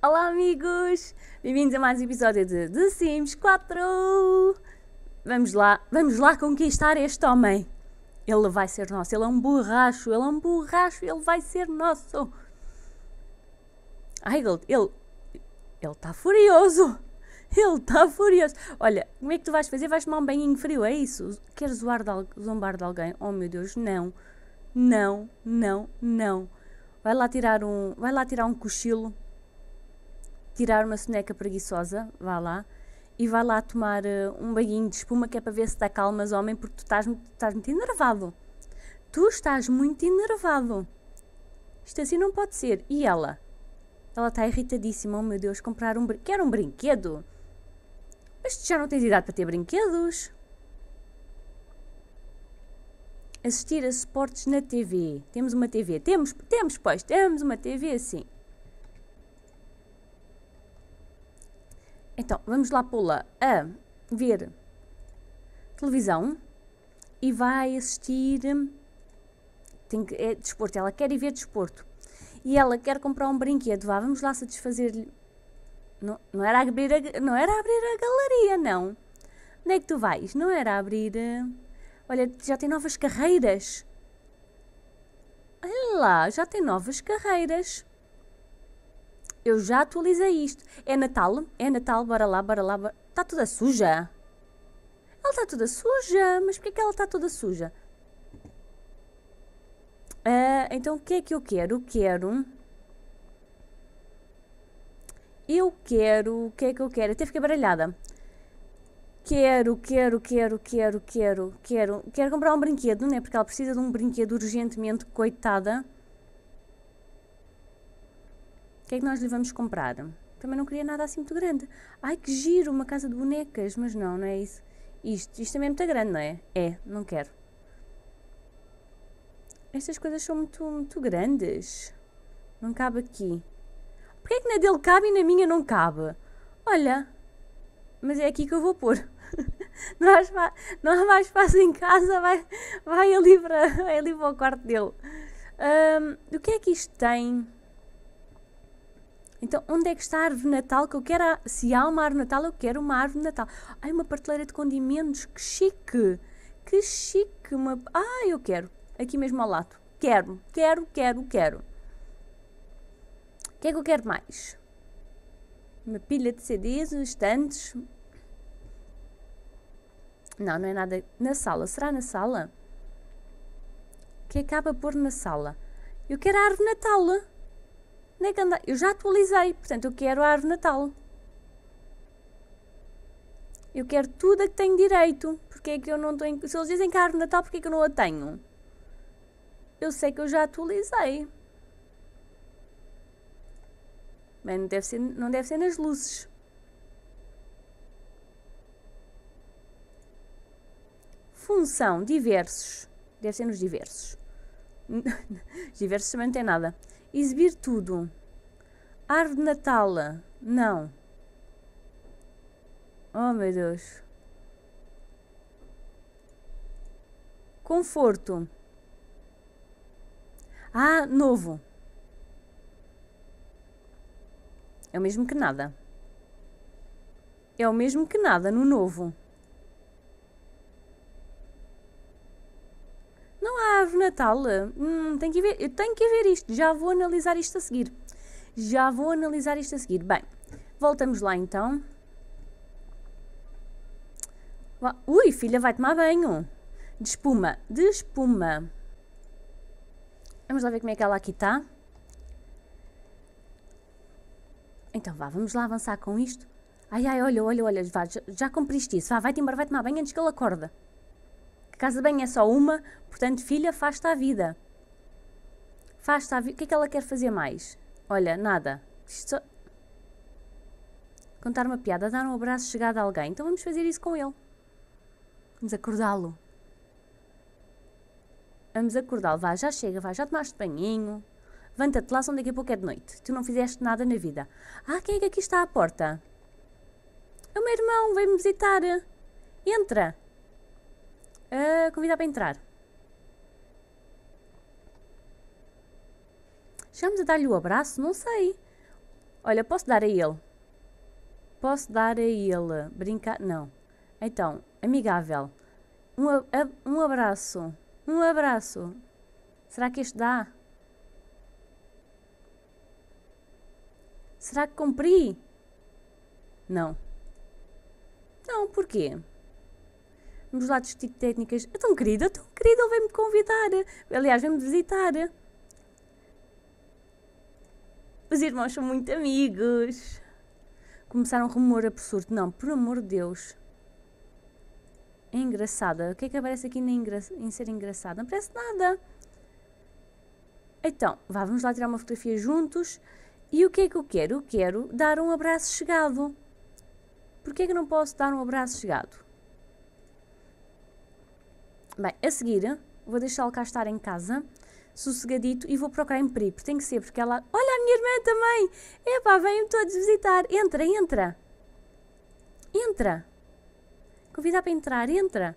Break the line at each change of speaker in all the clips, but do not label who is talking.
Olá, amigos! Bem-vindos a mais um episódio de The Sims 4! Vamos lá, vamos lá conquistar este homem! Ele vai ser nosso, ele é um borracho, ele é um borracho, ele vai ser nosso! Ai, ele. Ele está furioso! Ele está furioso! Olha, como é que tu vais fazer? Vais tomar um banho frio, é isso? Queres zoar de, zombar de alguém? Oh meu Deus, não! Não, não, não! Vai lá tirar um. Vai lá tirar um cochilo tirar uma soneca preguiçosa, vá lá, e vá lá tomar uh, um banhinho de espuma que é para ver se dá calmas, homem, porque tu estás, estás muito enervado. Tu estás muito enervado. Isto assim não pode ser. E ela? Ela está irritadíssima. Oh meu Deus, comprar um brinquedo. Quer um brinquedo? Mas tu já não tens idade para ter brinquedos. Assistir a suportes na TV. Temos uma TV. Temos, temos, pois, temos uma TV, sim. Então, vamos lá pula a ver televisão e vai assistir. Hum, tem que, é desporto, ela quer ir ver desporto. E ela quer comprar um brinquedo, vá, vamos lá satisfazer-lhe. Não, não, era abrir a, não era abrir a galeria, não. Onde é que tu vais? Não era abrir. Hum, olha, já tem novas carreiras. Olha lá, já tem novas carreiras. Eu já atualizei isto. É Natal, é Natal, bora lá, bora lá. Bora... Está toda suja. Ela está toda suja, mas porquê que ela está toda suja? Uh, então o que é que eu quero? Quero. Eu quero. O que é que eu quero? Até fiquei baralhada. Quero, quero, quero, quero, quero, quero. Quero comprar um brinquedo, né? Porque ela precisa de um brinquedo urgentemente, coitada que é que nós lhe vamos comprar? Também não queria nada assim muito grande. Ai que giro, uma casa de bonecas, mas não, não é isso. Isto, isto também é muito grande, não é? É, não quero. Estas coisas são muito, muito grandes. Não cabe aqui. Porquê é que na dele cabe e na minha não cabe? Olha, mas é aqui que eu vou pôr. não, há não há mais espaço em casa, vai, vai, ali, para, vai ali para o quarto dele. Um, o que é que isto tem? Então, onde é que está a árvore de Natal? Que eu quero. A... Se há uma árvore de Natal, eu quero uma árvore de Natal. Ai, uma prateleira de condimentos, que chique! Que chique! Uma... Ah, eu quero. Aqui mesmo ao lado. Quero, quero, quero, quero. O que é que eu quero mais? Uma pilha de CDs, uns estantes. Não, não é nada. Na sala. Será na sala? O que é acaba por na sala? Eu quero a árvore de Natal. Onde é que anda? Eu já atualizei, portanto eu quero a árvore natal. Eu quero tudo a que tenho direito. Porque é que eu não tenho. Se eles dizem que a árvore natal, porque é que eu não a tenho? Eu sei que eu já atualizei. mas não deve ser, não deve ser nas luzes. Função, diversos. Deve ser nos diversos. diversos também não tem nada. Exibir tudo. Árvore de Natal. Não. Oh, meu Deus. Conforto. Ah, novo. É o mesmo que nada. É o mesmo que nada no novo. árvore de Natal? Hum, tenho que ver, eu tenho que ver isto, já vou analisar isto a seguir. Já vou analisar isto a seguir. Bem, voltamos lá então. Ui, filha, vai tomar banho. De espuma, de espuma. Vamos lá ver como é que ela aqui está. Então vá, vamos lá avançar com isto. Ai, ai, olha, olha, olha, vá, já, já cumpriste isso. Vá, vai-te embora, vai tomar banho antes que ele acorda. Casa bem é só uma, portanto, filha, faz-te à vida. Faz-te à vida. O que é que ela quer fazer mais? Olha, nada. Só... Contar uma piada, dar um abraço chegado a alguém. Então vamos fazer isso com ele. Vamos acordá-lo. Vamos acordá-lo. Vá, já chega, vá, já tomaste banhinho. Levanta-te lá, são daqui a pouco é de noite. Tu não fizeste nada na vida. Ah, quem é que aqui está à porta? É o meu irmão, vem-me visitar. Entra a ah, convidar para entrar. Chegamos a dar-lhe o abraço? Não sei. Olha, posso dar a ele? Posso dar a ele? Brincar? Não. Então, amigável. Um, um abraço. Um abraço. Será que este dá? Será que cumpri? Não. Não, porquê? Vamos lados de técnicas. É tão querido, é tão querido, ele vem-me convidar. Aliás, vem-me visitar. Os irmãos são muito amigos. Começaram um rumor absurdo. Não, por amor de Deus. É engraçada. O que é que aparece aqui engra... em ser engraçada? Não aparece nada. Então, vá, vamos lá tirar uma fotografia juntos. E o que é que eu quero? Eu quero dar um abraço chegado. Porquê é que eu não posso dar um abraço chegado? Bem, a seguir, vou deixá-lo cá estar em casa, sossegadito, e vou procurar emprego. Tem que ser, porque ela. Olha a minha irmã também! Epá, venham todos visitar! Entra, entra! Entra! Convidar para entrar, entra!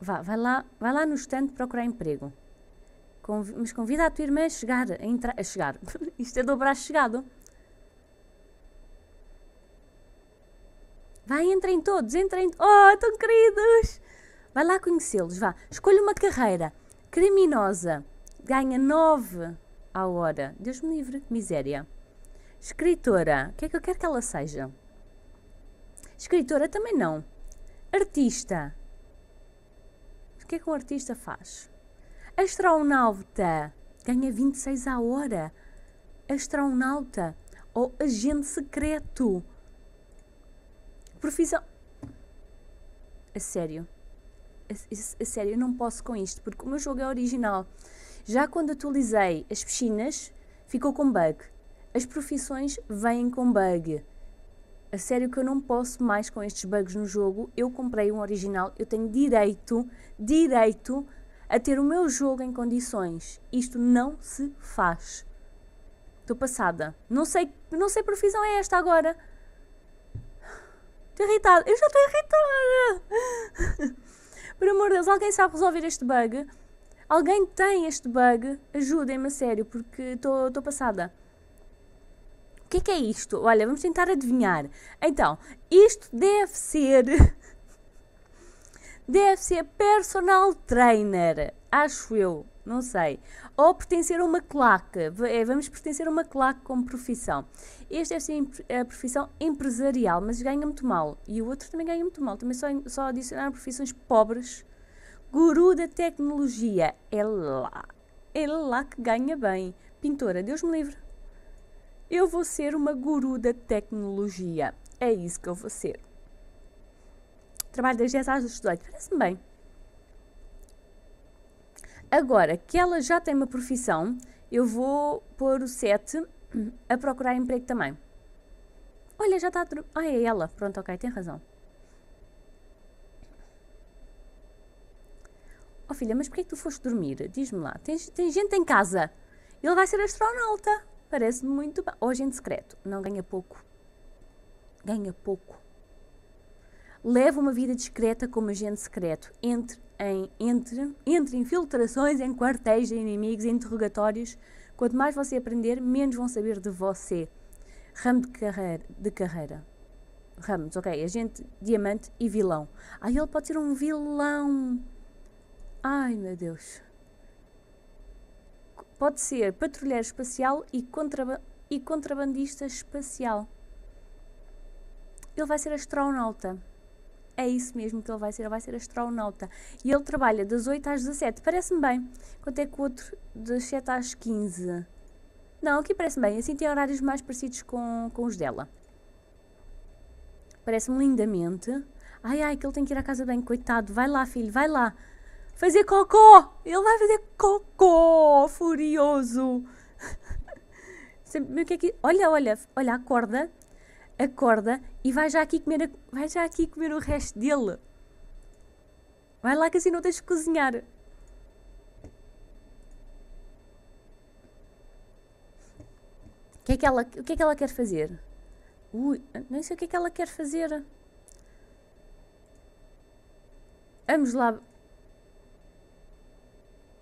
Vá, vai lá, vai lá no estante procurar emprego. Conv mas convida a tua irmã a chegar, a, entrar, a chegar. Isto é dobrar chegado. Vai, entrem todos, entrem. Oh, tão queridos! Vai lá conhecê-los, vá. Escolha uma carreira. Criminosa. Ganha 9 à hora. Deus me livre, miséria. Escritora. O que é que eu quero que ela seja? Escritora também não. Artista. O que é que um artista faz? Astronauta ganha 26 a hora. Astronauta ou agente secreto. Profissão. A sério. A, a, a, sério, eu não posso com isto, porque o meu jogo é original. Já quando atualizei as piscinas, ficou com bug. As profissões vêm com bug. A sério que eu não posso mais com estes bugs no jogo. Eu comprei um original, eu tenho direito, direito a ter o meu jogo em condições. Isto não se faz. Estou passada. Não sei, não sei profissão é esta agora. Estou irritada. Eu já estou irritada. Por amor de Deus, alguém sabe resolver este bug? Alguém tem este bug? Ajudem-me a sério, porque estou passada. O que é, que é isto? Olha, vamos tentar adivinhar. Então, isto deve ser deve ser personal trainer, acho eu, não sei. Ou pertencer a uma claque, eh, vamos pertencer a uma claque como profissão. Este deve ser eh, a profissão empresarial, mas ganha muito mal. E o outro também ganha muito mal, também só, só adicionaram profissões pobres. Guru da tecnologia, é lá, é lá que ganha bem. Pintora, Deus me livre. Eu vou ser uma guru da tecnologia. É isso que eu vou ser trabalho das 10 às 18. Parece-me bem. Agora que ela já tem uma profissão, eu vou pôr o 7 a procurar emprego também. Olha, já está. Ah, é ela. Pronto, ok, tem razão. Oh filha, mas porquê é que tu foste dormir? Diz-me lá. Tens, tem gente em casa. Ele vai ser astronauta. Parece-me muito bem. Ou agente secreto. Não ganha pouco. Ganha pouco leva uma vida discreta como agente secreto, entre em, entre, entre infiltrações, em quartéis de inimigos, em interrogatórios. Quanto mais você aprender, menos vão saber de você. Ramo de carreira. De carreira. Ramos, ok. Agente, diamante e vilão. Ai, ah, ele pode ser um vilão. Ai, meu Deus. Pode ser patrulheiro espacial e, contraba e contrabandista espacial. Ele vai ser astronauta é isso mesmo que ele vai ser, ele vai ser astronauta. E ele trabalha das 8 às 17, parece-me bem. Quanto é que o outro das 7 às 15? Não, aqui parece bem, assim tem horários mais parecidos com, com os dela. Parece-me lindamente. Ai, ai, que ele tem que ir à casa bem, coitado. Vai lá, filho, vai lá. Fazer cocô! Ele vai fazer cocô! Furioso! Sempre, o que é que... Olha, olha, olha, acorda, acorda e vai já aqui comer, a, vai já aqui comer o resto dele. Vai lá que assim não tens de cozinhar. O que é que ela, o que é que ela quer fazer? Ui, nem sei o que é que ela quer fazer. Vamos lá.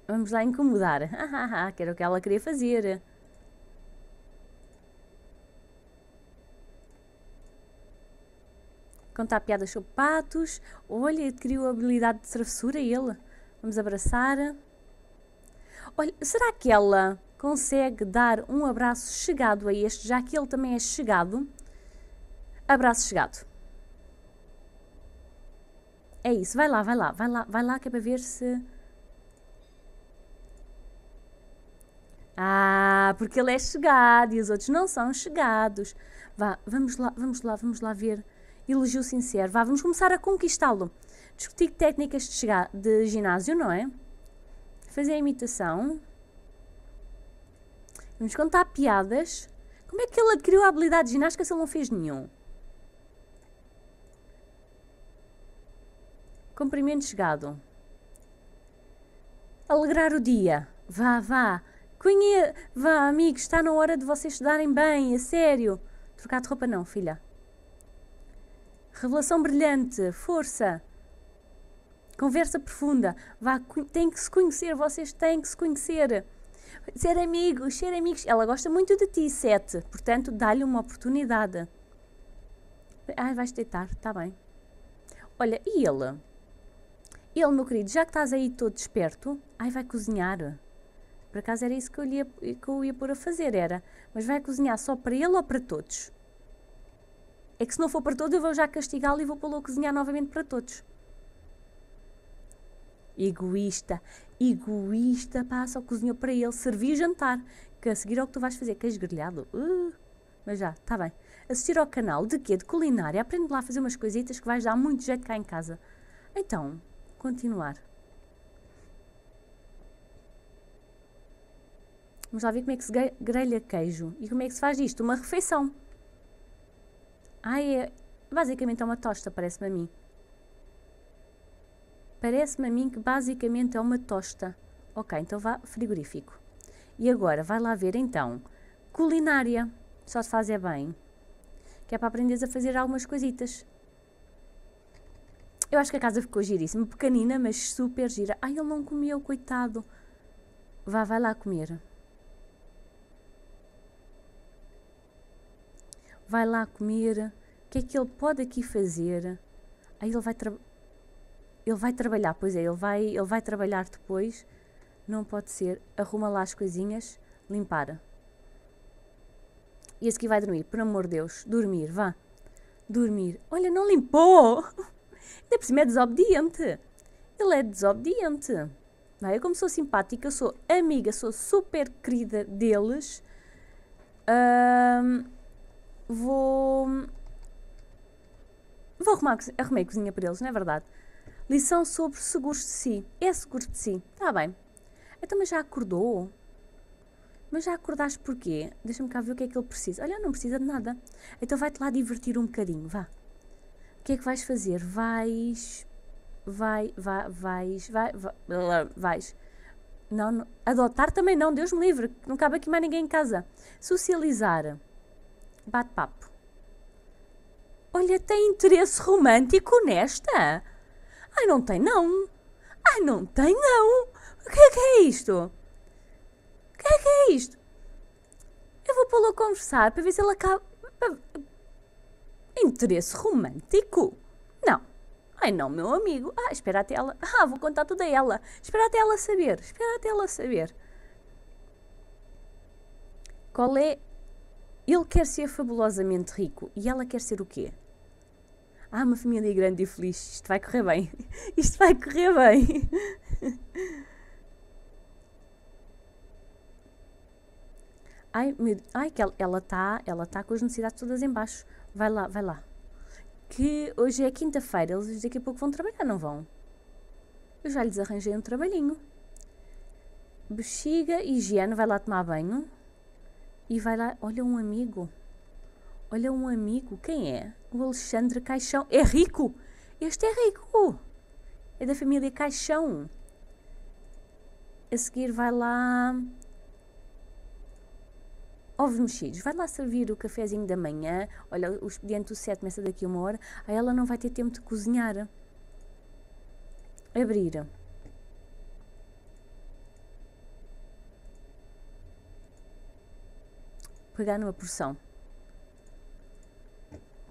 Vamos lá incomodar. Ah, ah, ah, que era o que ela queria fazer. contar piadas sobre patos. Olha, adquiriu a habilidade de travessura ele. Vamos abraçar. Olha, será que ela consegue dar um abraço chegado a este, já que ele também é chegado? Abraço chegado. É isso, vai lá, vai lá, vai lá, vai lá que é para ver se. Ah, porque ele é chegado e os outros não são chegados. Vá, vamos lá, vamos lá, vamos lá ver elogio sincero. Vá, vamos começar a conquistá-lo. Discutir técnicas de, de ginásio, não é? Fazer a imitação. Vamos contar piadas. Como é que ele adquiriu a habilidade de ginástica se ele não fez nenhum? Cumprimento chegado. Alegrar o dia. Vá, vá. vá, amigos, está na hora de vocês estudarem bem, a sério. Trocar de roupa não, filha. Revelação brilhante, força. Conversa profunda. Vá, tem que se conhecer, vocês têm que se conhecer. Ser amigos, ser amigos. Ela gosta muito de ti, Sete. Portanto, dá-lhe uma oportunidade. Ai, vais deitar, está bem. Olha, e ele? Ele, meu querido, já que estás aí todo desperto, ai, vai cozinhar. Por acaso era isso que eu, ia, que eu ia pôr a fazer, era. Mas vai cozinhar só para ele ou para todos? É que se não for para todos eu vou já castigá-lo e vou pô-lo a cozinhar novamente para todos. Egoísta. Egoísta, pá, só cozinhou para ele. Servi jantar. Que a seguir ao é que tu vais fazer, queijo grelhado. Uh, mas já, está bem. Assistir ao canal de quê? De culinária. Aprende lá a fazer umas coisitas que vais dar muito jeito cá em casa. Então, continuar. Vamos lá ver como é que se grelha queijo. E como é que se faz isto? Uma refeição. Ai, é, basicamente é uma tosta, parece-me a mim. Parece-me a mim que basicamente é uma tosta. Ok, então vá frigorífico. E agora, vai lá ver então. Culinária. Só se faz é bem. Que é para aprenderes a fazer algumas coisitas. Eu acho que a casa ficou giríssima. Pequenina, mas super gira. Ai, ele não comeu, coitado. Vá, vai lá comer. vai lá comer, o que é que ele pode aqui fazer? Aí ele vai, ele vai trabalhar, pois é, ele vai, ele vai trabalhar depois, não pode ser, arruma lá as coisinhas, limpar. E esse aqui vai dormir, por amor de Deus, dormir, vá. Dormir. Olha, não limpou! Ainda por cima é desobediente. Ele é desobediente. Não é? Eu como sou simpática, sou amiga, sou super querida deles. Um, vou. Vou arrumar, arrumei a cozinha para eles, não é verdade? Lição sobre seguros de si. É seguro de si. Está bem. Então, mas já acordou? Mas já acordaste porquê? Deixa-me cá ver o que é que ele precisa. Olha, não precisa de nada. Então vai-te lá divertir um bocadinho, vá. O que é que vais fazer? Vais. Vai, vai, vais, vai, vai, vais. Não, não, adotar também não, Deus me livre, não cabe aqui mais ninguém em casa. Socializar bate-papo. Olha, tem interesse romântico nesta? Ai, não tem não. Ai, não tem não. O que é que é isto? O que é que é isto? Eu vou pô-lo a conversar para ver se ele acaba... Interesse romântico? Não. Ai não, meu amigo. Ah, espera até ela. Ah, vou contar tudo a ela. Espera até ela saber. Espera até ela saber. Qual é ele quer ser fabulosamente rico e ela quer ser o quê? Ah, uma família grande e feliz. Isto vai correr bem. Isto vai correr bem. Ai, meu, ai que ela está ela tá com as necessidades todas em baixo. Vai lá, vai lá. Que hoje é quinta-feira, eles daqui a pouco vão trabalhar, não vão? Eu já lhes arranjei um trabalhinho. Bexiga, higiene, vai lá tomar banho e vai lá, olha um amigo. Olha um amigo, quem é? O Alexandre Caixão. É rico! Este é rico! É da família Caixão. A seguir vai lá. Ovos mexidos, vai lá servir o cafezinho da manhã. Olha, o expediente do 7 começa daqui a uma hora. Aí ela não vai ter tempo de cozinhar. Abrir. pegar numa porção.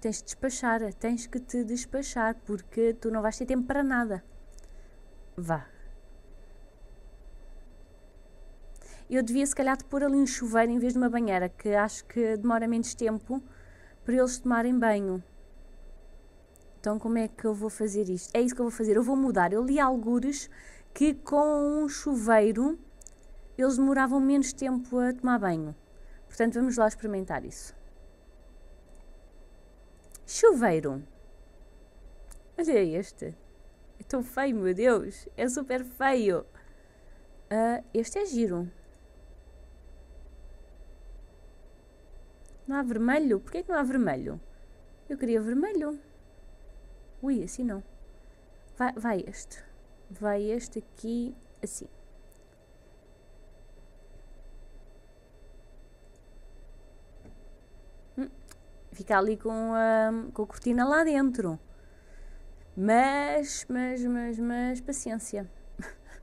Tens de despachar, tens que te despachar porque tu não vais ter tempo para nada. Vá. Eu devia se calhar te pôr ali um chuveiro em vez de uma banheira, que acho que demora menos tempo para eles tomarem banho. Então como é que eu vou fazer isto? É isso que eu vou fazer, eu vou mudar. Eu li algures que com um chuveiro eles demoravam menos tempo a tomar banho. Portanto, vamos lá experimentar isso. Chuveiro. Olha este. É tão feio, meu Deus. É super feio. Uh, este é giro. Não há vermelho? Porquê que não há vermelho? Eu queria vermelho. Ui, assim não. Vai, vai este. Vai este aqui, assim. ficar ali com a, com a cortina lá dentro. Mas, mas, mas, mas, paciência.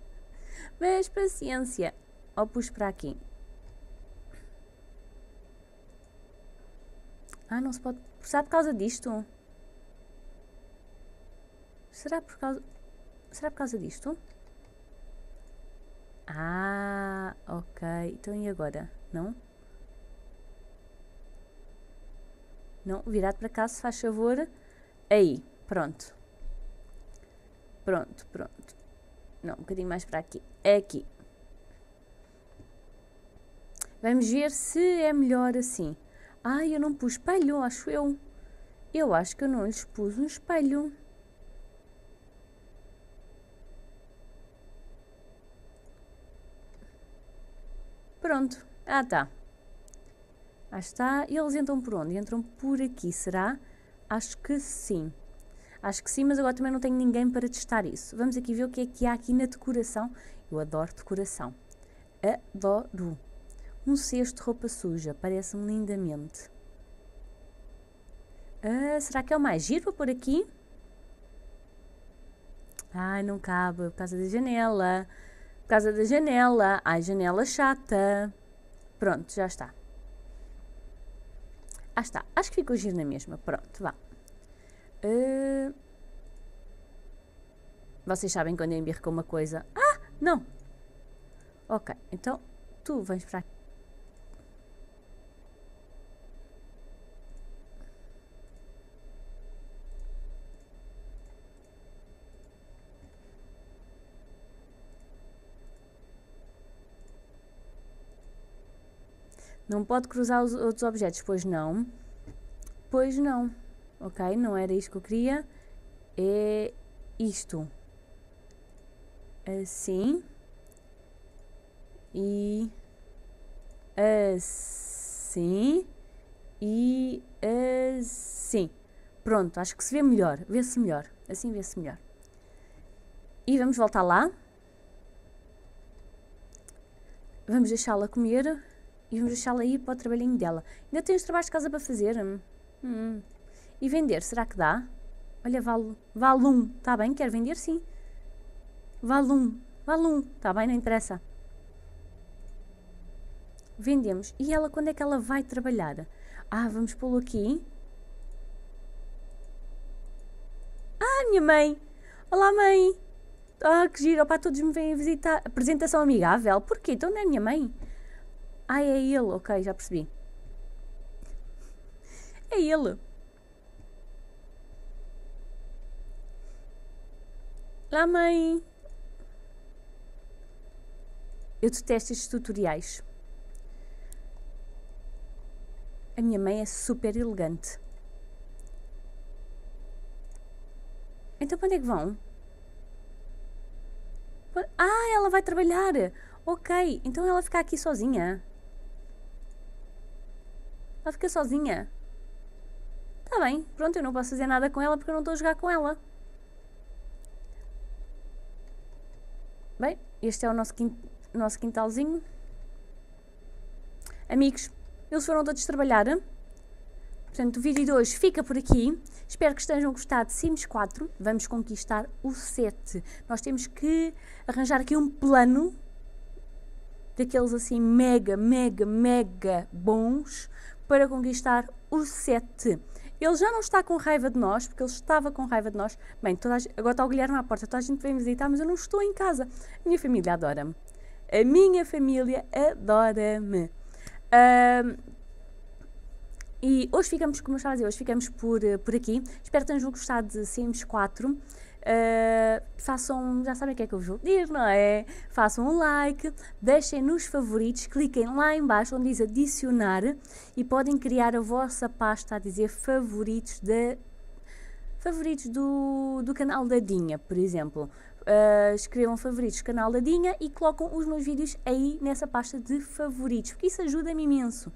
mas paciência. Ó, puxo para aqui. Ah, não se pode. Será por causa disto? Será por causa. Será por causa disto? Ah, ok. Então e agora? Não? Não, virado para cá, se faz favor. Aí, pronto. Pronto, pronto. Não, um bocadinho mais para aqui. é Aqui. Vamos ver se é melhor assim. Ah, eu não pus espelho, acho eu. Eu acho que eu não lhes pus um espelho. Pronto. Ah, tá. Ah está. E Eles entram por onde? Entram por aqui, será? Acho que sim. Acho que sim, mas agora também não tenho ninguém para testar isso. Vamos aqui ver o que é que há aqui na decoração. Eu adoro decoração. Adoro. Um cesto de roupa suja. Parece-me lindamente. Ah, será que é o mais giro para pôr aqui? Ai, não cabe. Por causa da janela. Por causa da janela. Ai, janela chata. Pronto, já está. Ah está, acho que ficou giro na mesma. Pronto, vá. Uh... Vocês sabem quando eu embirro com uma coisa. Ah, não! Ok, então tu vens para aqui. Não pode cruzar os outros objetos, pois não. Pois não. Ok, não era isto que eu queria. É isto. Assim. E assim. E assim. Pronto, acho que se vê melhor. Vê-se melhor. Assim vê-se melhor. E vamos voltar lá. Vamos deixá-la comer e vamos deixá-la ir para o trabalhinho dela. Ainda tem os trabalhos de casa para fazer? Hum, hum. E vender, será que dá? Olha, vale, vale um, está bem? Quer vender? Sim. Vale um, vale um, está bem? Não interessa. Vendemos. E ela, quando é que ela vai trabalhar? Ah, vamos pô-lo aqui. Ah, minha mãe! Olá, mãe! Ah, que giro! Opá, todos me vêm visitar. Apresentação amigável? Porquê? Então não é minha mãe? Ah, é ele, ok, já percebi. É ele. Lá, mãe. Eu detesto estes tutoriais. A minha mãe é super elegante. Então, para onde é que vão? Ah, ela vai trabalhar! Ok, então ela fica aqui sozinha. Ela fica sozinha. Tá bem, pronto, eu não posso fazer nada com ela porque eu não estou a jogar com ela. Bem, este é o nosso, nosso quintalzinho. Amigos, eles foram todos trabalhar. Portanto, o vídeo de hoje fica por aqui. Espero que estejam a gostar de Sims 4. Vamos conquistar o 7. Nós temos que arranjar aqui um plano daqueles assim mega, mega, mega bons para conquistar o 7. Ele já não está com raiva de nós, porque ele estava com raiva de nós. Bem, agora está o Guilherme à porta, toda a gente vem visitar, mas eu não estou em casa. A minha família adora-me. A minha família adora-me. e hoje ficamos, como eu estava a dizer, hoje ficamos por, eh, por aqui. Espero que tenham gostado de Sims 4 Uh, façam, já sabem o que é que eu vos vou pedir, não é? Façam um like, deixem nos favoritos, cliquem lá embaixo onde diz adicionar e podem criar a vossa pasta a dizer favoritos de favoritos do, do canal da Dinha, por exemplo. Uh, escrevam favoritos canal da Dinha e colocam os meus vídeos aí nessa pasta de favoritos, porque isso ajuda-me imenso.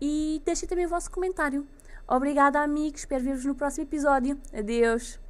E deixem também o vosso comentário. Obrigada, amigos. Espero ver-vos no próximo episódio. Adeus!